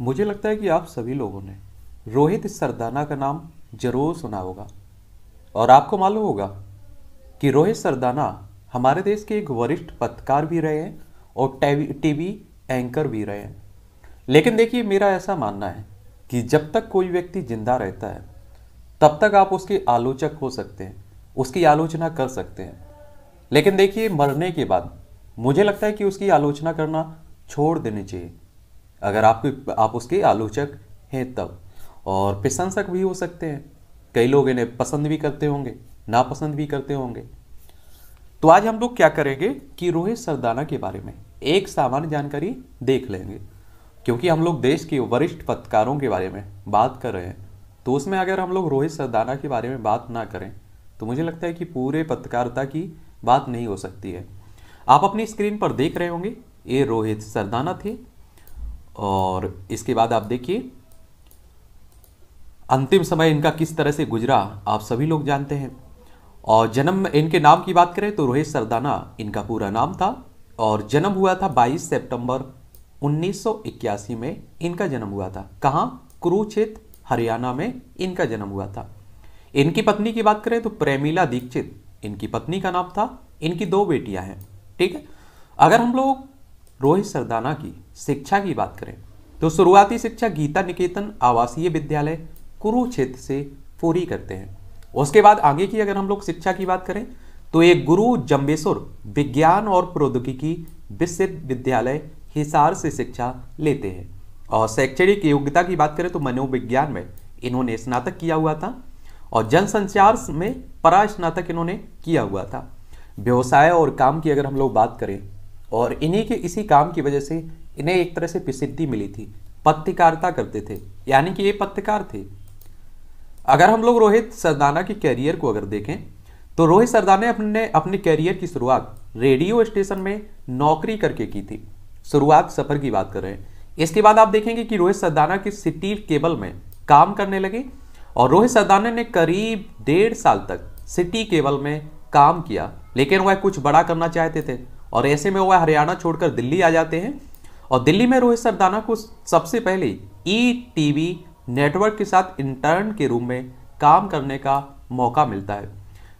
मुझे लगता है कि आप सभी लोगों ने रोहित सरदाना का नाम जरूर सुना होगा और आपको मालूम होगा कि रोहित सरदाना हमारे देश के एक वरिष्ठ पत्रकार भी रहे हैं और टीवी एंकर भी रहे हैं लेकिन देखिए मेरा ऐसा मानना है कि जब तक कोई व्यक्ति जिंदा रहता है तब तक आप उसके आलोचक हो सकते हैं उसकी आलोचना कर सकते हैं लेकिन देखिए मरने के बाद मुझे लगता है कि उसकी आलोचना करना छोड़ देनी चाहिए अगर आप आप उसके आलोचक हैं तब और प्रशंसक भी हो सकते हैं कई लोग इन्हें पसंद भी करते होंगे नापसंद भी करते होंगे तो आज हम लोग क्या करेंगे कि रोहित सरदाना के बारे में एक सामान्य जानकारी देख लेंगे क्योंकि हम लोग देश के वरिष्ठ पत्रकारों के बारे में बात कर रहे हैं तो उसमें अगर हम लोग रोहित सरदाना के बारे में बात ना करें तो मुझे लगता है कि पूरे पत्रकारिता की बात नहीं हो सकती है आप अपनी स्क्रीन पर देख रहे होंगे ये रोहित सरदाना थे और इसके बाद आप देखिए अंतिम समय इनका किस तरह से गुजरा आप सभी लोग जानते हैं और जन्म इनके नाम की बात करें तो रोहित सरदाना इनका पूरा नाम था और जन्म हुआ था 22 सितंबर 1981 में इनका जन्म हुआ था कहाँ कुरुक्षेत्र हरियाणा में इनका जन्म हुआ था इनकी पत्नी की बात करें तो प्रेमिला दीक्षित इनकी पत्नी का नाम था इनकी दो बेटियां हैं ठीक है अगर हम लोग रोहित सरदाना की शिक्षा की बात करें तो शुरुआती शिक्षा गीता निकेतन आवासीय विद्यालय कुरुक्षेत्र से पूरी करते हैं उसके बाद आगे की अगर हम लोग शिक्षा की बात करें तो एक गुरु जम्बेश्वर विज्ञान और प्रौद्योगिकी विश्वविद्यालय हिसार से शिक्षा लेते हैं और शैक्षणिक योग्यता की बात करें तो मनोविज्ञान में इन्होंने स्नातक किया हुआ था और जनसंचार में स्नातक इन्होंने किया हुआ था व्यवसाय और काम की अगर हम लोग बात करें और इन्हीं के इसी काम की वजह से इन्हें एक तरह से प्रसिद्धि मिली थी पत्रकारिता करते थे यानी कि ये पत्रकार थे अगर हम लोग रोहित सरदाना के कैरियर को अगर देखें तो रोहित सरदाना अपने अपने कैरियर की शुरुआत रेडियो स्टेशन में नौकरी करके की थी शुरुआत सफर की बात कर रहे हैं इसके बाद आप देखेंगे कि रोहित सरदाना के सिटी केबल में काम करने लगे और रोहित सरदाना ने करीब डेढ़ साल तक सिटी केबल में काम किया लेकिन वह कुछ बड़ा करना चाहते थे और ऐसे में वह हरियाणा छोड़कर दिल्ली आ जाते हैं और दिल्ली में रोहित सरदाना को सबसे पहले ई टी नेटवर्क के साथ इंटर्न के रूप में काम करने का मौका मिलता है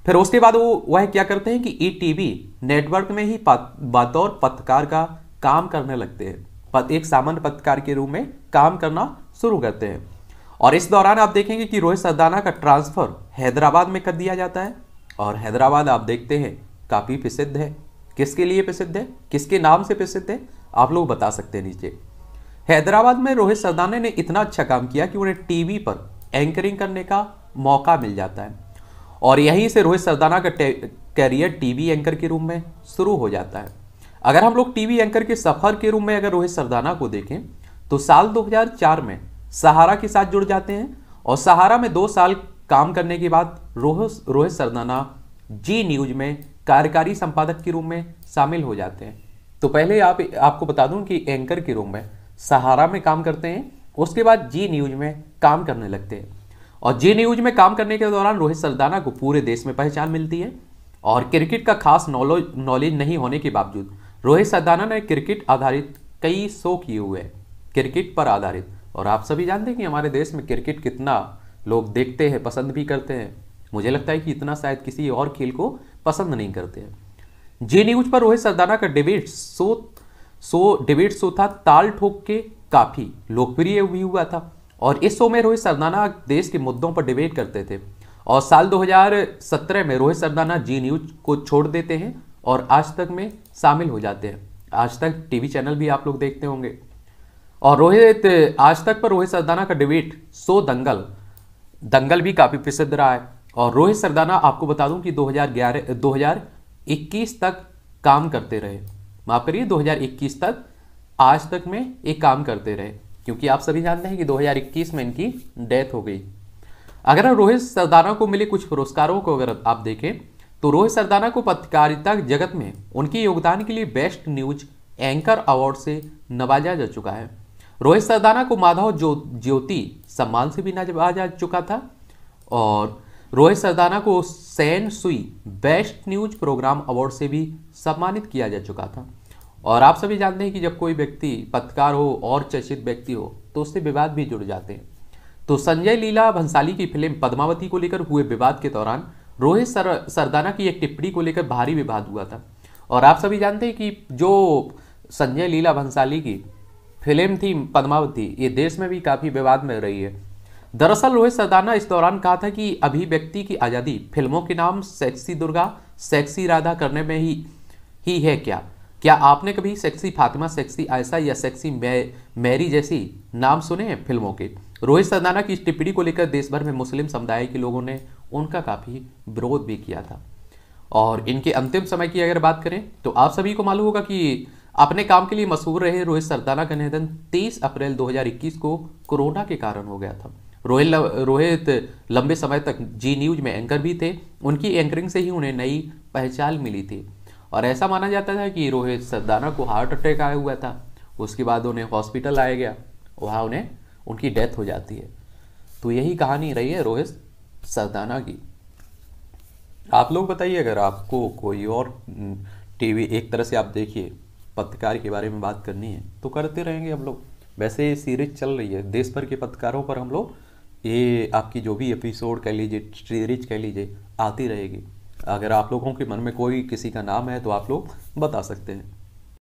फिर उसके बाद वो वह क्या करते हैं कि ई टीवी नेटवर्क में ही बतौर पत्रकार का काम करने लगते हैं एक सामान्य पत्रकार के रूप में काम करना शुरू करते हैं और इस दौरान आप देखेंगे कि रोहित सरदाना का ट्रांसफर हैदराबाद में कर दिया जाता है और हैदराबाद आप देखते हैं काफ़ी प्रसिद्ध है किसके लिए प्रसिद्ध है किसके नाम से प्रसिद्ध है आप लोग बता सकते हैं नीचे हैदराबाद में रोहित सरदाना ने इतना अच्छा काम किया कि उन्हें टीवी पर एंकरिंग करने का मौका मिल जाता है और यहीं से रोहित सरदाना का कैरियर टीवी एंकर के रूप में शुरू हो जाता है अगर हम लोग टीवी एंकर के सफर के रूप में अगर रोहित सरदाना को देखें तो साल 2004 में सहारा के साथ जुड़ जाते हैं और सहारा में दो साल काम करने के बाद रोहित रोहित सरदाना जी न्यूज में कार्यकारी संपादक के रूप में शामिल हो जाते हैं तो पहले आप आपको बता दूं कि एंकर के रूप में सहारा में काम करते हैं उसके बाद जी न्यूज में काम करने लगते हैं और जी न्यूज में काम करने के दौरान रोहित सरदाना को पूरे देश में पहचान मिलती है और क्रिकेट का खास नॉलेज नहीं होने के बावजूद रोहित सरदाना ने क्रिकेट आधारित कई शो किए हुए हैं क्रिकेट पर आधारित और आप सभी जानते हैं कि हमारे देश में क्रिकेट कितना लोग देखते हैं पसंद भी करते हैं मुझे लगता है कि इतना शायद किसी और खेल को पसंद नहीं करते हैं जी न्यूज पर रोहित सरदाना का डिबेट सो सो डिबेट सो था ताल ठोक के काफ़ी लोकप्रिय भी हुआ था और इस शो में रोहित सरदाना देश के मुद्दों पर डिबेट करते थे और साल 2017 में रोहित सरदाना जी न्यूज को छोड़ देते हैं और आज तक में शामिल हो जाते हैं आज तक टीवी चैनल भी आप लोग देखते होंगे और रोहित आज तक पर रोहित सरदाना का डिबेट सो दंगल दंगल भी काफ़ी प्रसिद्ध रहा है और रोहित सरदाना आपको बता दूं कि 2011 2021 तक काम करते रहे माफ करिए 2021 तक आज तक में एक काम करते रहे क्योंकि आप सभी जानते हैं कि 2021 में इनकी डेथ हो गई अगर रोहित सरदाना को मिले कुछ पुरस्कारों को अगर आप देखें तो रोहित सरदाना को पत्रकारिता जगत में उनके योगदान के लिए बेस्ट न्यूज एंकर अवार्ड से नवाजा जा चुका है रोहित सरदाना को माधव ज्योति सम्मान से भी नवाजा चुका था और रोहित सरदाना को सैन सुई बेस्ट न्यूज प्रोग्राम अवार्ड से भी सम्मानित किया जा चुका था और आप सभी जानते हैं कि जब कोई व्यक्ति पत्रकार हो और चर्चित व्यक्ति हो तो उससे विवाद भी जुड़ जाते हैं तो संजय लीला भंसाली की फिल्म पद्मावती को लेकर हुए विवाद के दौरान रोहित सर, सरदाना की एक टिप्पणी को लेकर भारी विवाद हुआ था और आप सभी जानते हैं कि जो संजय लीला भंसाली की फिल्म थी पद्मावती ये देश में भी काफ़ी विवाद में रही है दरअसल रोहित सरदाना इस दौरान कहा था कि अभिव्यक्ति की आज़ादी फिल्मों के नाम सेक्सी दुर्गा सेक्सी राधा करने में ही ही है क्या क्या आपने कभी सेक्सी फातिमा सेक्सी आयसा या सेक्सी मै, मैरी जैसी नाम सुने हैं फिल्मों के रोहित सरदाना की इस टिप्पणी को लेकर देश भर में मुस्लिम समुदाय के लोगों ने उनका काफ़ी विरोध भी किया था और इनके अंतिम समय की अगर बात करें तो आप सभी को मालूम होगा कि अपने काम के लिए मशहूर रहे रोहित सरदाना का निधन 30 अप्रैल 2021 को कोरोना के कारण हो गया था रोहित रोहित लंबे समय तक जी न्यूज में एंकर भी थे उनकी एंकरिंग से ही उन्हें नई पहचान मिली थी और ऐसा माना जाता था कि रोहित सरदाना को हार्ट अटैक आया हुआ था उसके बाद उन्हें हॉस्पिटल आया गया वहाँ उन्हें उनकी डेथ हो जाती है तो यही कहानी रही है रोहित सरदाना की आप लोग बताइए अगर आपको कोई और टीवी एक तरह से आप देखिए पत्रकार के बारे में बात करनी है तो करते रहेंगे हम लोग वैसे ये सीरीज चल रही है देश भर के पत्रकारों पर हम लोग ये आपकी जो भी एपिसोड कह लीजिए सीरीज कह लीजिए आती रहेगी अगर आप लोगों के मन में कोई किसी का नाम है तो आप लोग बता सकते हैं